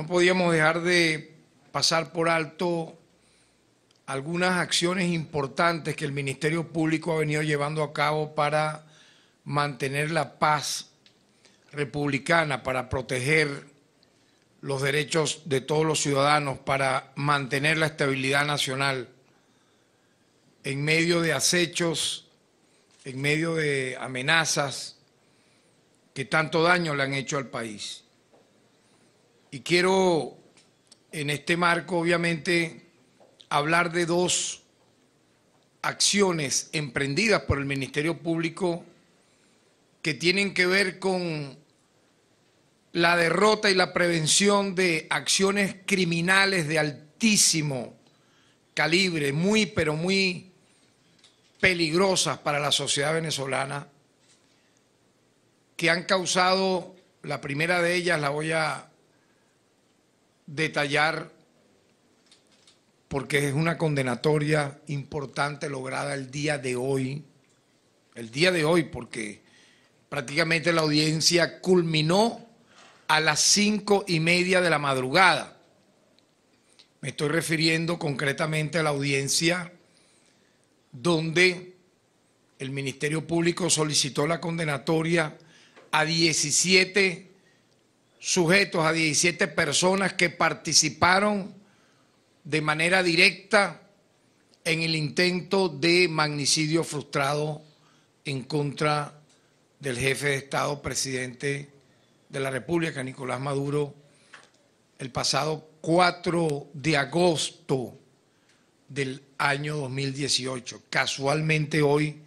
No podíamos dejar de pasar por alto algunas acciones importantes que el Ministerio Público ha venido llevando a cabo para mantener la paz republicana, para proteger los derechos de todos los ciudadanos, para mantener la estabilidad nacional en medio de acechos, en medio de amenazas que tanto daño le han hecho al país. Y quiero, en este marco, obviamente, hablar de dos acciones emprendidas por el Ministerio Público que tienen que ver con la derrota y la prevención de acciones criminales de altísimo calibre, muy, pero muy peligrosas para la sociedad venezolana, que han causado, la primera de ellas la voy a detallar, porque es una condenatoria importante lograda el día de hoy, el día de hoy, porque prácticamente la audiencia culminó a las cinco y media de la madrugada. Me estoy refiriendo concretamente a la audiencia donde el Ministerio Público solicitó la condenatoria a 17 sujetos a 17 personas que participaron de manera directa en el intento de magnicidio frustrado en contra del jefe de Estado, presidente de la República, Nicolás Maduro, el pasado 4 de agosto del año 2018. Casualmente hoy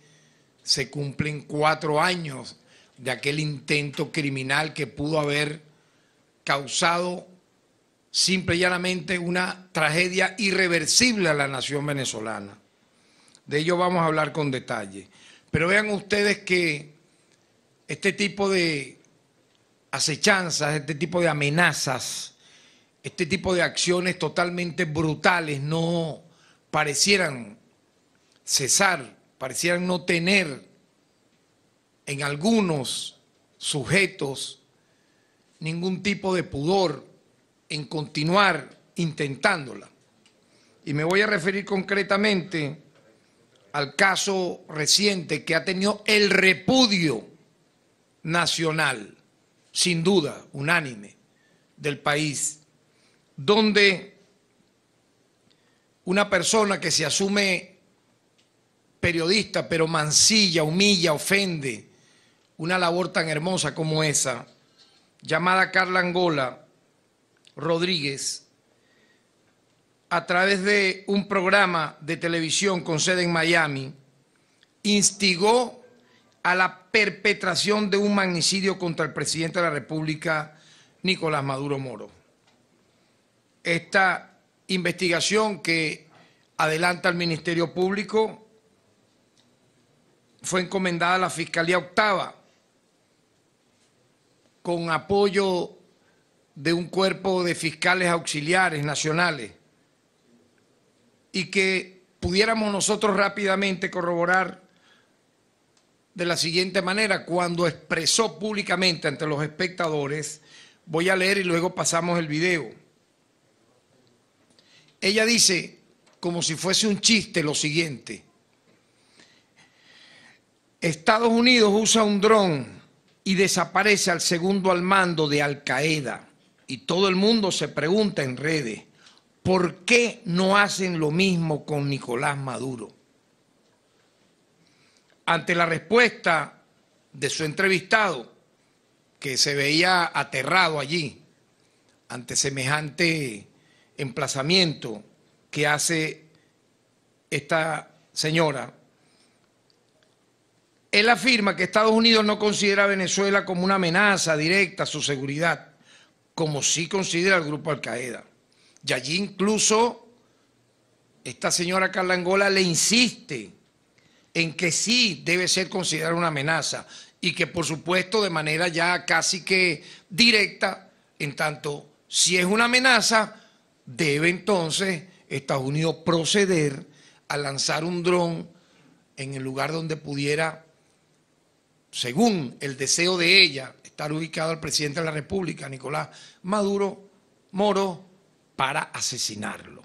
se cumplen cuatro años de aquel intento criminal que pudo haber causado simple y llanamente una tragedia irreversible a la nación venezolana. De ello vamos a hablar con detalle. Pero vean ustedes que este tipo de acechanzas, este tipo de amenazas, este tipo de acciones totalmente brutales no parecieran cesar, parecieran no tener en algunos sujetos ningún tipo de pudor en continuar intentándola. Y me voy a referir concretamente al caso reciente que ha tenido el repudio nacional, sin duda, unánime, del país, donde una persona que se asume periodista, pero mancilla, humilla, ofende una labor tan hermosa como esa, llamada Carla Angola Rodríguez, a través de un programa de televisión con sede en Miami, instigó a la perpetración de un magnicidio contra el presidente de la República, Nicolás Maduro Moro. Esta investigación que adelanta el Ministerio Público fue encomendada a la Fiscalía Octava con apoyo de un cuerpo de fiscales auxiliares nacionales y que pudiéramos nosotros rápidamente corroborar de la siguiente manera, cuando expresó públicamente ante los espectadores, voy a leer y luego pasamos el video. Ella dice, como si fuese un chiste, lo siguiente. Estados Unidos usa un dron y desaparece al segundo al mando de Al Qaeda. Y todo el mundo se pregunta en redes, ¿por qué no hacen lo mismo con Nicolás Maduro? Ante la respuesta de su entrevistado, que se veía aterrado allí, ante semejante emplazamiento que hace esta señora él afirma que Estados Unidos no considera a Venezuela como una amenaza directa a su seguridad, como sí considera el grupo Al-Qaeda. Y allí incluso esta señora Carla Angola le insiste en que sí debe ser considerada una amenaza y que por supuesto de manera ya casi que directa, en tanto si es una amenaza, debe entonces Estados Unidos proceder a lanzar un dron en el lugar donde pudiera según el deseo de ella, estar ubicado al presidente de la República, Nicolás Maduro Moro, para asesinarlo.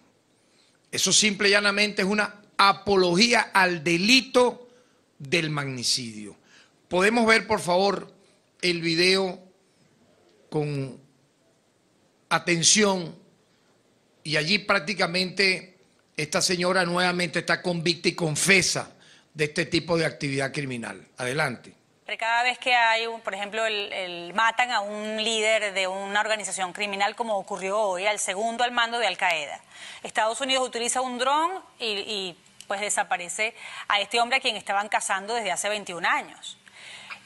Eso simple y llanamente es una apología al delito del magnicidio. Podemos ver, por favor, el video con atención y allí prácticamente esta señora nuevamente está convicta y confesa de este tipo de actividad criminal. Adelante cada vez que hay, un, por ejemplo, el, matan a un líder de una organización criminal como ocurrió hoy, al segundo al mando de Al Qaeda. Estados Unidos utiliza un dron y, pues desaparece a este hombre a quien estaban cazando desde hace 21 años.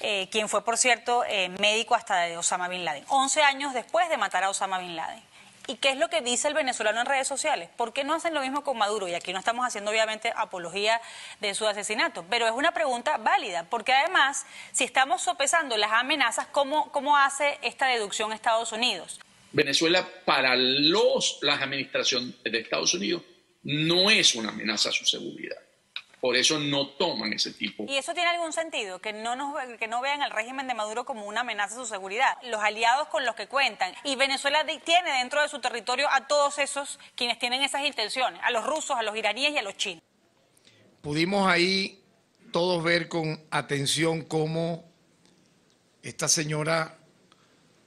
Eh, quien fue, por cierto, eh, médico hasta de Osama Bin Laden, 11 años después de matar a Osama Bin Laden. ¿Y qué es lo que dice el venezolano en redes sociales? ¿Por qué no hacen lo mismo con Maduro? Y aquí no estamos haciendo obviamente apología de su asesinato, pero es una pregunta válida, porque además, si estamos sopesando las amenazas, ¿cómo, hace esta deducción Estados Unidos? Venezuela para los, las administraciones de Estados Unidos no es una amenaza a su seguridad. Por eso no toman ese tipo. ¿Y eso tiene algún sentido? Que no, nos, que no vean al régimen de Maduro como una amenaza a su seguridad. Los aliados con los que cuentan. Y Venezuela tiene dentro de su territorio a todos esos quienes tienen esas intenciones. A los rusos, a los iraníes y a los chinos. Pudimos ahí todos ver con atención cómo esta señora,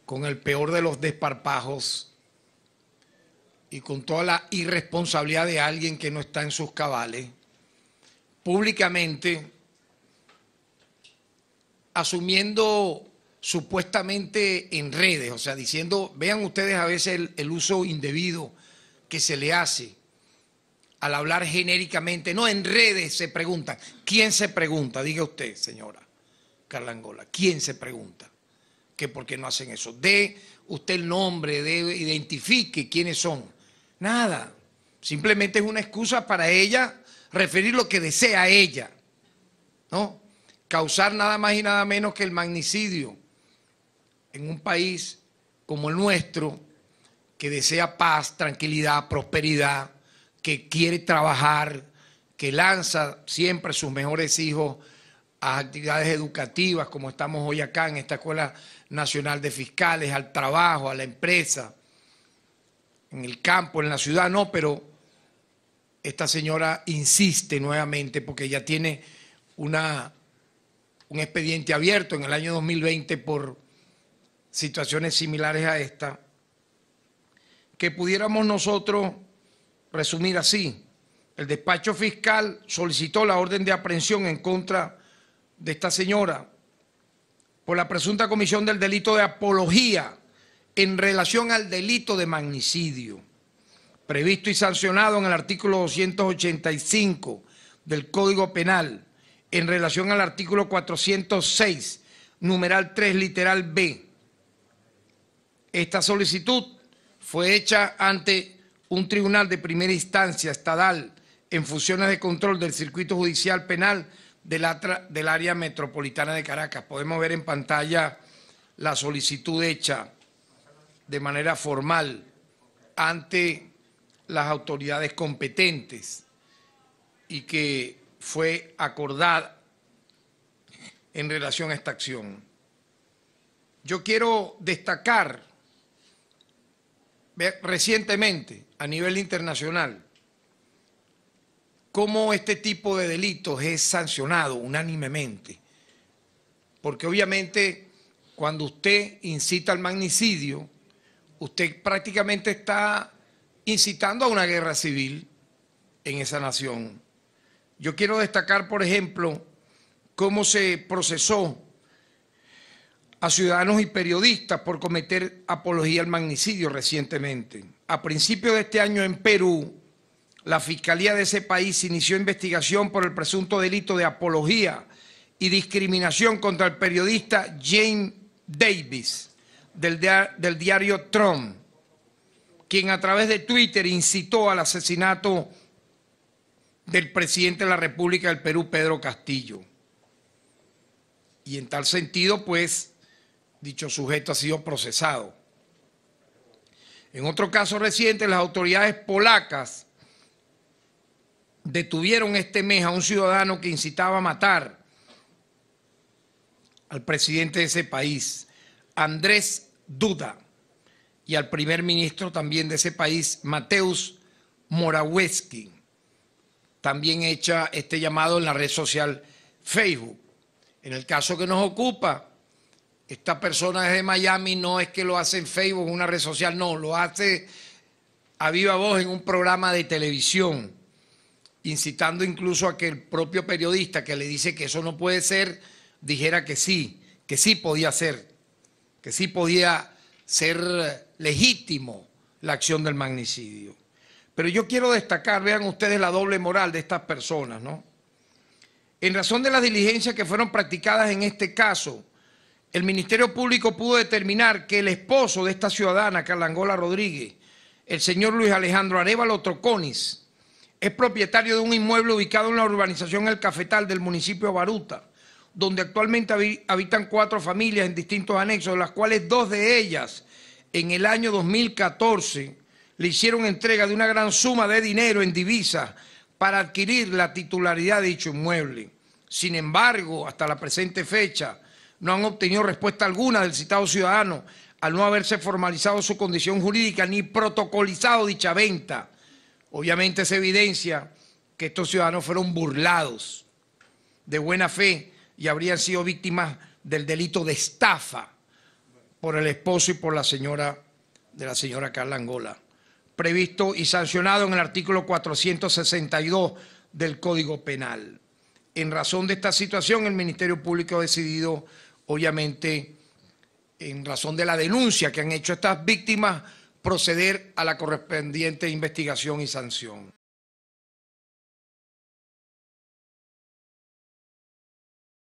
con el peor de los desparpajos y con toda la irresponsabilidad de alguien que no está en sus cabales, públicamente, asumiendo supuestamente en redes, o sea, diciendo, vean ustedes a veces el, uso indebido que se le hace al hablar genéricamente, no en redes se pregunta. ¿Quién se pregunta? Diga usted, señora Carlangola, ¿quién se pregunta? Que por qué no hacen eso. De usted el nombre, de identifique quiénes son. Nada. Simplemente es una excusa para ella referir lo que desea ella, ¿no? Causar nada más y nada menos que el magnicidio en un país como el nuestro, que desea paz, tranquilidad, prosperidad, que quiere trabajar, que lanza siempre sus mejores hijos a actividades educativas, como estamos hoy acá en esta Escuela Nacional de Fiscales, al trabajo, a la empresa, en el campo, en la ciudad, no, pero esta señora insiste nuevamente porque ella tiene una, un expediente abierto en el año 2020 por situaciones similares a esta, que pudiéramos nosotros resumir así. El despacho fiscal solicitó la orden de aprehensión en contra de esta señora por la presunta comisión del delito de apología en relación al delito de magnicidio previsto y sancionado en el artículo 285 del Código Penal, en relación al artículo 406, numeral 3, literal B. Esta solicitud fue hecha ante un tribunal de primera instancia estadal en funciones de control del circuito judicial penal del, del área metropolitana de Caracas. Podemos ver en pantalla la solicitud hecha de manera formal ante las autoridades competentes y que fue acordada en relación a esta acción. Yo quiero destacar recientemente a nivel internacional cómo este tipo de delitos es sancionado unánimemente. Porque obviamente cuando usted incita al magnicidio, usted prácticamente está incitando a una guerra civil en esa nación. Yo quiero destacar, por ejemplo, cómo se procesó a ciudadanos y periodistas por cometer apología al magnicidio recientemente. A principios de este año en Perú, la Fiscalía de ese país inició investigación por el presunto delito de apología y discriminación contra el periodista James Davis del, diario Trump quien a través de Twitter incitó al asesinato del presidente de la República del Perú, Pedro Castillo. Y en tal sentido, pues, dicho sujeto ha sido procesado. En otro caso reciente, las autoridades polacas detuvieron este mes a un ciudadano que incitaba a matar al presidente de ese país, Andrés Duda y al primer ministro también de ese país, Mateus Morawiecki, también hecha este llamado en la red social Facebook. En el caso que nos ocupa, esta persona desde de Miami, no es que lo hace en Facebook, en una red social, no, lo hace a viva voz en un programa de televisión, incitando incluso a que el propio periodista que le dice que eso no puede ser, dijera que sí, que sí podía ser, que sí podía ser legítimo la acción del magnicidio. Pero yo quiero destacar, vean ustedes la doble moral de estas personas, ¿no? En razón de las diligencias que fueron practicadas en este caso, el Ministerio Público pudo determinar que el esposo de esta ciudadana, Carlangola Rodríguez, el señor Luis Alejandro Arevalo Troconis, es propietario de un inmueble ubicado en la urbanización El Cafetal del municipio Baruta, donde actualmente habitan cuatro familias en distintos anexos, de las cuales dos de ellas en el año 2014 le hicieron entrega de una gran suma de dinero en divisas para adquirir la titularidad de dicho inmueble. Sin embargo, hasta la presente fecha no han obtenido respuesta alguna del citado ciudadano al no haberse formalizado su condición jurídica ni protocolizado dicha venta. Obviamente es evidencia que estos ciudadanos fueron burlados de buena fe y habrían sido víctimas del delito de estafa por el esposo y por la señora de la señora Carla Angola, previsto y sancionado en el artículo 462 del Código Penal. En razón de esta situación, el Ministerio Público ha decidido, obviamente, en razón de la denuncia que han hecho estas víctimas, proceder a la correspondiente investigación y sanción.